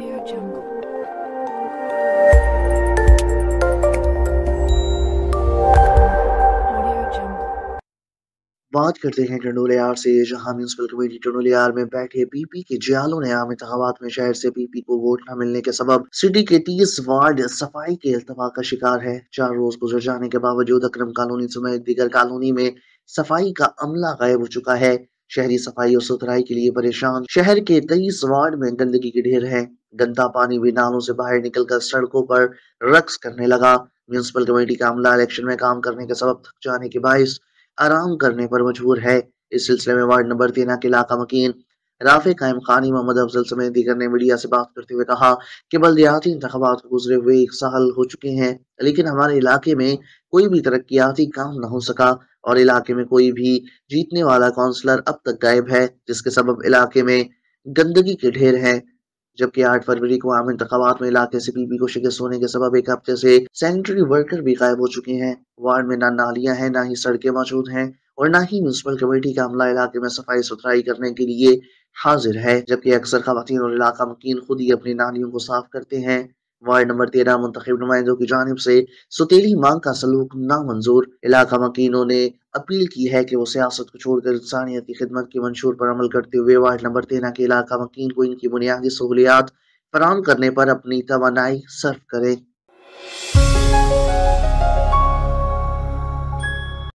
Audio Jungle. बात करते हैं टंडोलियार से जहां म्यूनसिपल कमेटी टंडोलियार में बैठे पीपी के जियालों ने आम इंतबात में शहर से पीपी को वोट न मिलने के सबब सिटी के तीस वार्ड सफाई के अल्तवा का शिकार है चार रोज गुजर जाने के बावजूद अक्रम कॉलोनी समेत दीगर कॉलोनी में सफाई का अमला गायब हो चुका है शहरी सफाई और सुथराई के लिए परेशान शहर के तेईस वार्ड में गंदगी के ढेर है गंदा पानी भी नालों से बाहर निकलकर सड़कों पर रक्स करने लगा म्यूनसिपल कमेटी का अमला इलेक्शन में काम करने के सबब थक जाने के बायस आराम करने पर मजबूर है इस सिलसिले में वार्ड नंबर तेरह के इलाका मकीन राफे कायम खानी मोहम्मद अफजल समेत दीगर ने मीडिया से बात करते हुए कहा कि बल्दियाती इंतबात को गुजरे हुए एक साल हो चुके हैं लेकिन हमारे इलाके में कोई भी तरक्याती काम न हो सका और इलाके में कोई भी जीतने वाला काउंसलर अब तक गायब है जिसके सबब इलाके में गंदगी के ढेर है जबकि आठ फरवरी को आम इंतबात में इलाके से बीबी को शिकस्त होने के सब एक हफ्ते से सैनिटरी वर्कर भी गायब हो चुके हैं वार्ड में ना नालियां हैं ना ही सड़कें मौजूद हैं और ना ही म्यूनसिपल कमेटी का अमला इलाके में सफाई सुथराई करने के लिए हाजिर है जबकि अक्सर खातन और इलाका मकिन खुद ही अपनी नालियों को साफ करते हैं वार्ड नंबर तेरह मुंतब नुमाइंदों की जानब से सुतीली मांग का सलूक नामंजूर इलाका मकिनों ने अपील की है कि वो सियासत को छोड़कर इंसानियत की खिदमत के मंशूर पर अमल करते हुए वार्ड नंबर तेरह के इलाका मकीन को इनकी बुनियादी सहूलियात फराम करने पर अपनी तो सर्व करें